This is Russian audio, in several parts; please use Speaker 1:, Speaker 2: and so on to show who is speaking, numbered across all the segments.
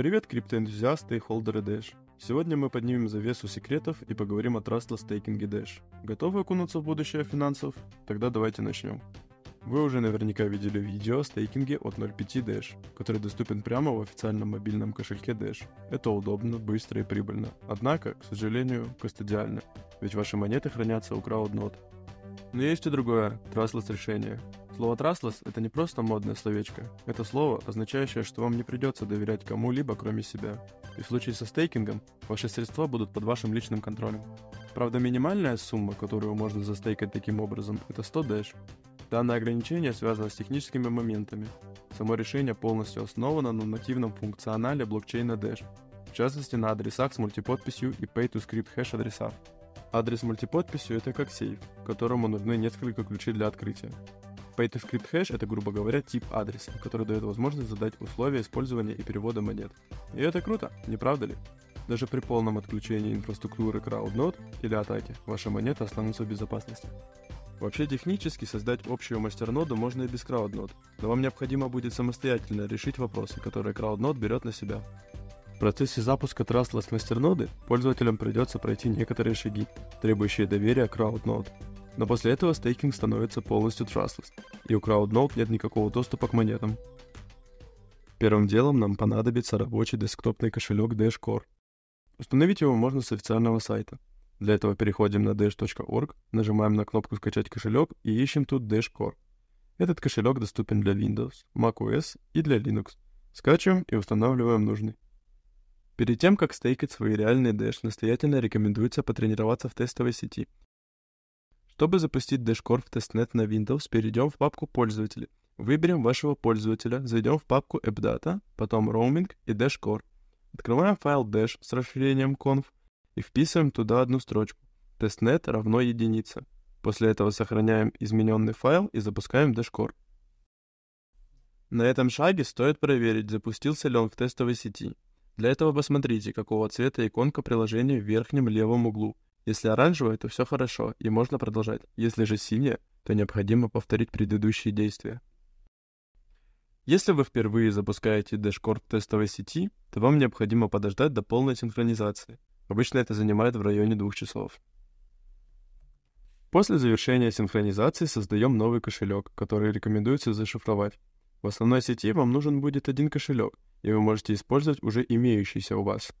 Speaker 1: Привет, криптоэнтузиасты и холдеры Dash. Сегодня мы поднимем завесу секретов и поговорим о трастло-стейкинге Dash. Готовы окунуться в будущее финансов? Тогда давайте начнем. Вы уже наверняка видели видео о стейкинге от 0.5 Dash, который доступен прямо в официальном мобильном кошельке Dash. Это удобно, быстро и прибыльно. Однако, к сожалению, кастодиально, ведь ваши монеты хранятся у крауднот. Но есть и другое, trustless решение, Слово «траслос» — это не просто модное словечко. Это слово, означающее, что вам не придется доверять кому-либо, кроме себя. И в случае со стейкингом ваши средства будут под вашим личным контролем. Правда, минимальная сумма, которую можно застейкать таким образом, это 100 дэш. Данное ограничение связано с техническими моментами. Само решение полностью основано на нативном функционале блокчейна Dash, в частности на адресах с мультиподписью и pay-to-script хэш адресах. Адрес с мультиподписью – это как сейф, которому нужны несколько ключей для открытия. PaterScript хэш — это, грубо говоря, тип адреса, который дает возможность задать условия использования и перевода монет. И это круто, не правда ли? Даже при полном отключении инфраструктуры CrowdNode или атаки, ваши монеты останутся в безопасности. Вообще технически создать общую мастерноду можно и без CrowdNode, но вам необходимо будет самостоятельно решить вопросы, которые CrowdNode берет на себя. В процессе запуска Trustless мастерноды пользователям придется пройти некоторые шаги, требующие доверия CrowdNode. Но после этого стейкинг становится полностью trustless, и у CrowdNode нет никакого доступа к монетам. Первым делом нам понадобится рабочий десктопный кошелек Dashcore. Установить его можно с официального сайта. Для этого переходим на dash.org, нажимаем на кнопку «Скачать кошелек» и ищем тут Dashcore. Этот кошелек доступен для Windows, macOS и для Linux. Скачиваем и устанавливаем нужный. Перед тем, как стейкать свои реальные Dash, настоятельно рекомендуется потренироваться в тестовой сети чтобы запустить Dashcore в тестнет на Windows, перейдем в папку «Пользователи». Выберем вашего пользователя, зайдем в папку AppData, потом Roaming и Dashcore. Открываем файл dash с расширением conf и вписываем туда одну строчку. Testnet равно единице. После этого сохраняем измененный файл и запускаем Dashcore. На этом шаге стоит проверить, запустился ли он в тестовой сети. Для этого посмотрите, какого цвета иконка приложения в верхнем левом углу если оранжевое, то все хорошо и можно продолжать. Если же синее, то необходимо повторить предыдущие действия. Если вы впервые запускаете дашкорд тестовой сети, то вам необходимо подождать до полной синхронизации. Обычно это занимает в районе двух часов. После завершения синхронизации создаем новый кошелек, который рекомендуется зашифровать. В основной сети вам нужен будет один кошелек, и вы можете использовать уже имеющийся у вас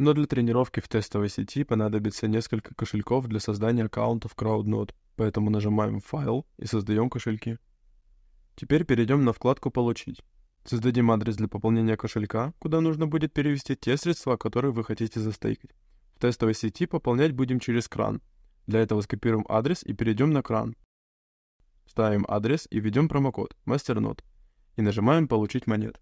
Speaker 1: но для тренировки в тестовой сети понадобится несколько кошельков для создания аккаунтов CrowdNode, поэтому нажимаем «Файл» и создаем кошельки. Теперь перейдем на вкладку «Получить». Создадим адрес для пополнения кошелька, куда нужно будет перевести те средства, которые вы хотите застейкать. В тестовой сети пополнять будем через кран. Для этого скопируем адрес и перейдем на кран. Ставим адрес и введем промокод MasterNode и нажимаем «Получить монеты».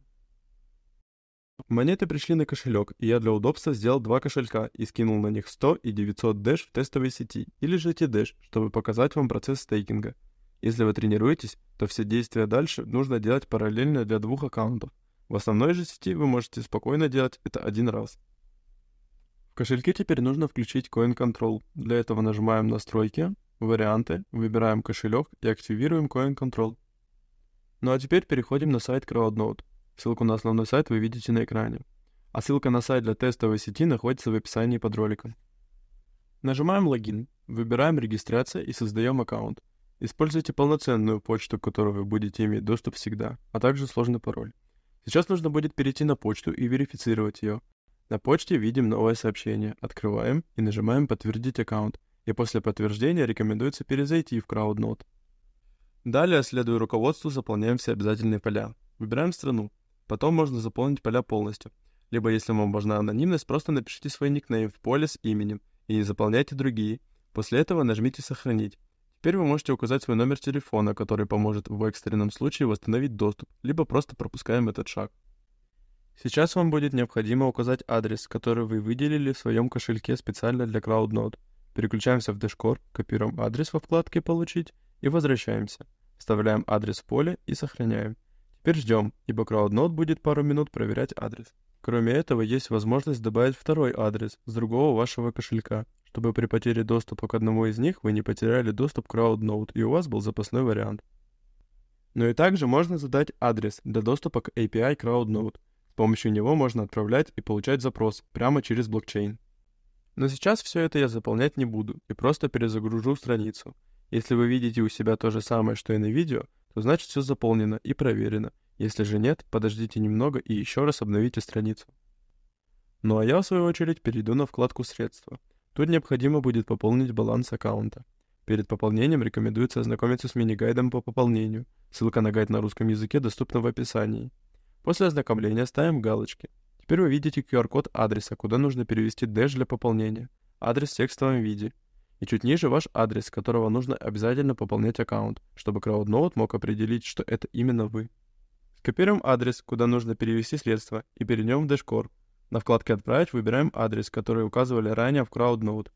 Speaker 1: Монеты пришли на кошелек, и я для удобства сделал два кошелька и скинул на них 100 и 900 дэш в тестовой сети, или же t ДЭШ, чтобы показать вам процесс стейкинга. Если вы тренируетесь, то все действия дальше нужно делать параллельно для двух аккаунтов. В основной же сети вы можете спокойно делать это один раз. В кошельке теперь нужно включить Coin Control. Для этого нажимаем «Настройки», «Варианты», выбираем кошелек и активируем Coin Control. Ну а теперь переходим на сайт CrowdNode. Ссылку на основной сайт вы видите на экране. А ссылка на сайт для тестовой сети находится в описании под роликом. Нажимаем «Логин», выбираем «Регистрация» и создаем аккаунт. Используйте полноценную почту, к которой вы будете иметь доступ всегда, а также сложный пароль. Сейчас нужно будет перейти на почту и верифицировать ее. На почте видим новое сообщение, открываем и нажимаем «Подтвердить аккаунт», и после подтверждения рекомендуется перезайти в CrowdNode. Далее, следуя руководству, заполняем все обязательные поля. Выбираем страну, Потом можно заполнить поля полностью. Либо, если вам важна анонимность, просто напишите свой никнейм в поле с именем и не заполняйте другие. После этого нажмите «Сохранить». Теперь вы можете указать свой номер телефона, который поможет в экстренном случае восстановить доступ, либо просто пропускаем этот шаг. Сейчас вам будет необходимо указать адрес, который вы выделили в своем кошельке специально для CloudNode. Переключаемся в Dashcore, копируем адрес во вкладке «Получить» и возвращаемся. Вставляем адрес в поле и сохраняем. Теперь ждем, ибо CrowdNode будет пару минут проверять адрес. Кроме этого, есть возможность добавить второй адрес с другого вашего кошелька, чтобы при потере доступа к одному из них вы не потеряли доступ к CrowdNode и у вас был запасной вариант. Но и также можно задать адрес для доступа к API CrowdNode. С помощью него можно отправлять и получать запрос прямо через блокчейн. Но сейчас все это я заполнять не буду и просто перезагружу страницу. Если вы видите у себя то же самое, что и на видео, то значит все заполнено и проверено. Если же нет, подождите немного и еще раз обновите страницу. Ну а я, в свою очередь, перейду на вкладку «Средства». Тут необходимо будет пополнить баланс аккаунта. Перед пополнением рекомендуется ознакомиться с мини-гайдом по пополнению. Ссылка на гайд на русском языке доступна в описании. После ознакомления ставим галочки. Теперь вы видите QR-код адреса, куда нужно перевести дэш для пополнения. Адрес в текстовом виде – и чуть ниже ваш адрес, с которого нужно обязательно пополнять аккаунт, чтобы CrowdNode мог определить, что это именно вы. Скопируем адрес, куда нужно перевести средства, и перейдем в Dashcore. На вкладке «Отправить» выбираем адрес, который указывали ранее в CrowdNode.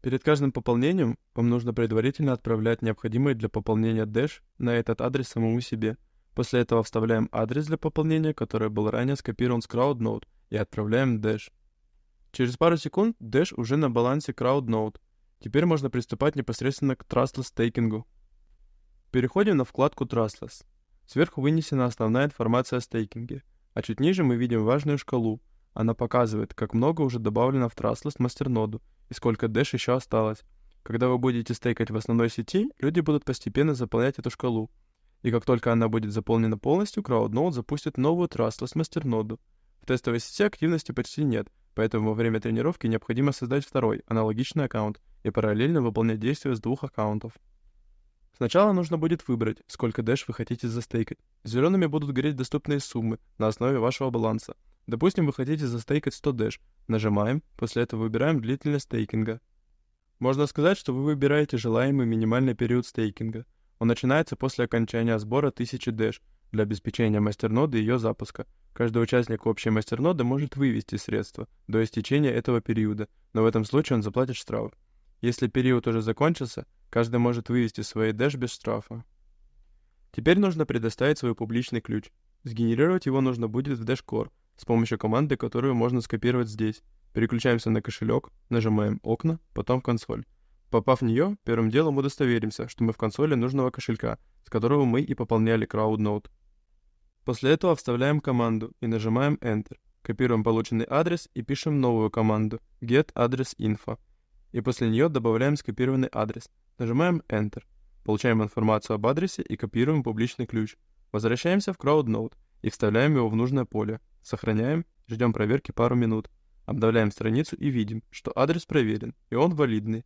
Speaker 1: Перед каждым пополнением вам нужно предварительно отправлять необходимые для пополнения Dash на этот адрес самому себе. После этого вставляем адрес для пополнения, который был ранее скопирован с CrowdNode, и отправляем Dash. Через пару секунд Dash уже на балансе CrowdNode, Теперь можно приступать непосредственно к Trustless стейкингу. Переходим на вкладку Trustless. Сверху вынесена основная информация о стейкинге, а чуть ниже мы видим важную шкалу. Она показывает, как много уже добавлено в Trustless мастерноду и сколько дэш еще осталось. Когда вы будете стейкать в основной сети, люди будут постепенно заполнять эту шкалу. И как только она будет заполнена полностью, CrowdNode запустит новую Trustless мастерноду. В тестовой сети активности почти нет, поэтому во время тренировки необходимо создать второй, аналогичный аккаунт – и параллельно выполнять действия с двух аккаунтов. Сначала нужно будет выбрать, сколько дэш вы хотите застейкать. Зелеными будут гореть доступные суммы на основе вашего баланса. Допустим, вы хотите застейкать 100 дэш. Нажимаем, после этого выбираем длительность стейкинга. Можно сказать, что вы выбираете желаемый минимальный период стейкинга. Он начинается после окончания сбора 1000 дэш для обеспечения мастерноды и ее запуска. Каждый участник общей мастерноды может вывести средства до истечения этого периода, но в этом случае он заплатит штраф. Если период уже закончился, каждый может вывести свои дэш без штрафа. Теперь нужно предоставить свой публичный ключ. Сгенерировать его нужно будет в Dashcore с помощью команды, которую можно скопировать здесь. Переключаемся на кошелек, нажимаем «Окна», потом «Консоль». Попав в нее, первым делом удостоверимся, что мы в консоли нужного кошелька, с которого мы и пополняли CrowdNote. После этого вставляем команду и нажимаем Enter. Копируем полученный адрес и пишем новую команду get address info и после нее добавляем скопированный адрес. Нажимаем Enter. Получаем информацию об адресе и копируем публичный ключ. Возвращаемся в CrowdNode и вставляем его в нужное поле. Сохраняем, ждем проверки пару минут. Обновляем страницу и видим, что адрес проверен, и он валидный.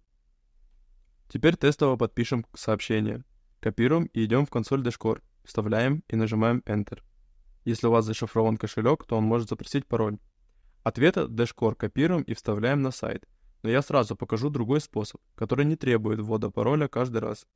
Speaker 1: Теперь тестово подпишем сообщение. Копируем и идем в консоль Dashcore. Вставляем и нажимаем Enter. Если у вас зашифрован кошелек, то он может запросить пароль. Ответа Dashcore копируем и вставляем на сайт. Но я сразу покажу другой способ, который не требует ввода пароля каждый раз.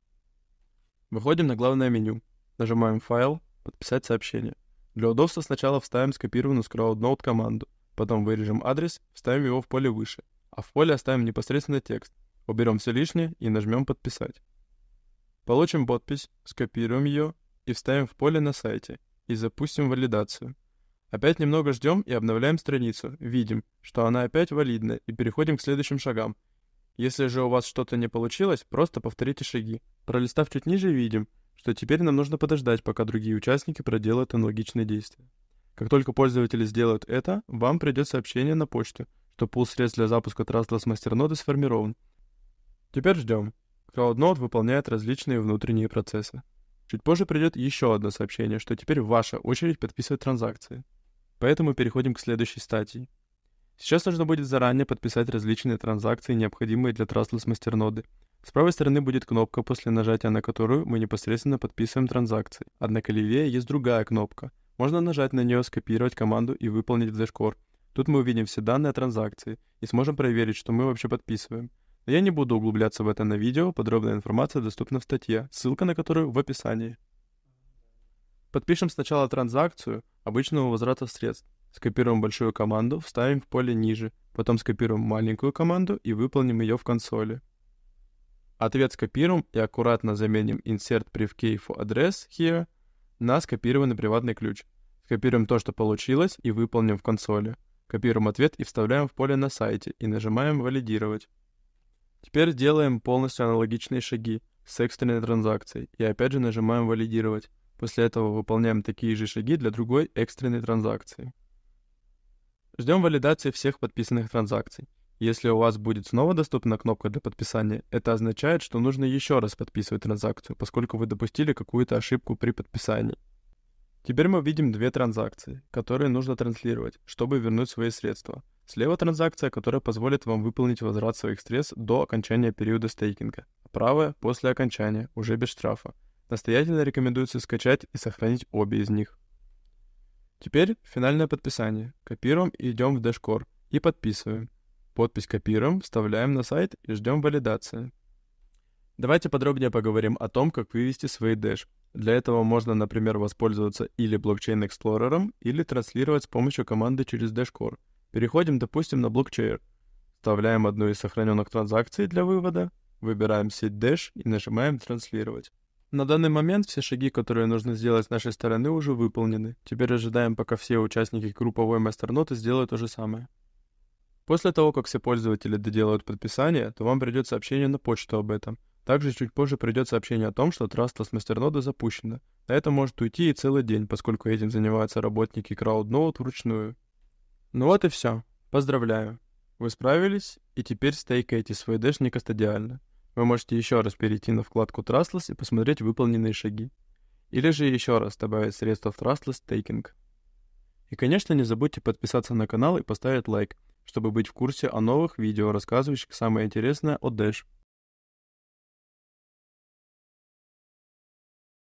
Speaker 1: Выходим на главное меню. Нажимаем «Файл», «Подписать сообщение». Для удобства сначала вставим скопированную с CrowdNote команду, потом вырежем адрес, вставим его в поле выше, а в поле оставим непосредственно текст. Уберем все лишнее и нажмем «Подписать». Получим подпись, скопируем ее и вставим в поле на сайте и запустим валидацию. Опять немного ждем и обновляем страницу, видим, что она опять валидна, и переходим к следующим шагам. Если же у вас что-то не получилось, просто повторите шаги. Пролистав чуть ниже, видим, что теперь нам нужно подождать, пока другие участники проделают аналогичные действия. Как только пользователи сделают это, вам придет сообщение на почту, что пул средств для запуска Trustless мастерноды сформирован. Теперь ждем. CloudNode выполняет различные внутренние процессы. Чуть позже придет еще одно сообщение, что теперь ваша очередь подписывать транзакции. Поэтому переходим к следующей статье. Сейчас нужно будет заранее подписать различные транзакции, необходимые для Trustless мастерноды. С правой стороны будет кнопка, после нажатия на которую мы непосредственно подписываем транзакции. Однако левее есть другая кнопка. Можно нажать на нее, скопировать команду и выполнить дашкор. Тут мы увидим все данные о транзакции и сможем проверить, что мы вообще подписываем. Но я не буду углубляться в это на видео, подробная информация доступна в статье, ссылка на которую в описании. Подпишем сначала транзакцию обычного возврата средств. Скопируем большую команду, вставим в поле ниже. Потом скопируем маленькую команду и выполним ее в консоли. Ответ скопируем и аккуратно заменим insert privkey for address here на скопированный приватный ключ. Скопируем то, что получилось, и выполним в консоли. Копируем ответ и вставляем в поле на сайте и нажимаем «Валидировать». Теперь делаем полностью аналогичные шаги с экстренной транзакцией и опять же нажимаем «Валидировать». После этого выполняем такие же шаги для другой экстренной транзакции. Ждем валидации всех подписанных транзакций. Если у вас будет снова доступна кнопка для подписания, это означает, что нужно еще раз подписывать транзакцию, поскольку вы допустили какую-то ошибку при подписании. Теперь мы видим две транзакции, которые нужно транслировать, чтобы вернуть свои средства. Слева транзакция, которая позволит вам выполнить возврат своих средств до окончания периода стейкинга. А правая — после окончания, уже без штрафа. Настоятельно рекомендуется скачать и сохранить обе из них. Теперь финальное подписание. Копируем и идем в дашкор и подписываем. Подпись копируем, вставляем на сайт и ждем валидации. Давайте подробнее поговорим о том, как вывести свои Dash. Для этого можно, например, воспользоваться или блокчейн эксплорером, или транслировать с помощью команды через дашкор. Переходим, допустим, на блокчейн. Вставляем одну из сохраненных транзакций для вывода, выбираем сеть Dash и нажимаем «Транслировать». На данный момент все шаги, которые нужно сделать с нашей стороны, уже выполнены. Теперь ожидаем, пока все участники групповой мастерноты сделают то же самое. После того, как все пользователи доделают подписание, то вам придет сообщение на почту об этом. Также чуть позже придет сообщение о том, что Trustless мастернода запущена. На это может уйти и целый день, поскольку этим занимаются работники CrowdNode вручную. Ну вот и все. Поздравляю. Вы справились, и теперь стейкаете свой дэшник стадиально. Вы можете еще раз перейти на вкладку Trustless и посмотреть выполненные шаги. Или же еще раз добавить средства в Trustless Taking. И, конечно, не забудьте подписаться на канал и поставить лайк, чтобы быть в курсе о новых видео, рассказывающих самое интересное о Dash.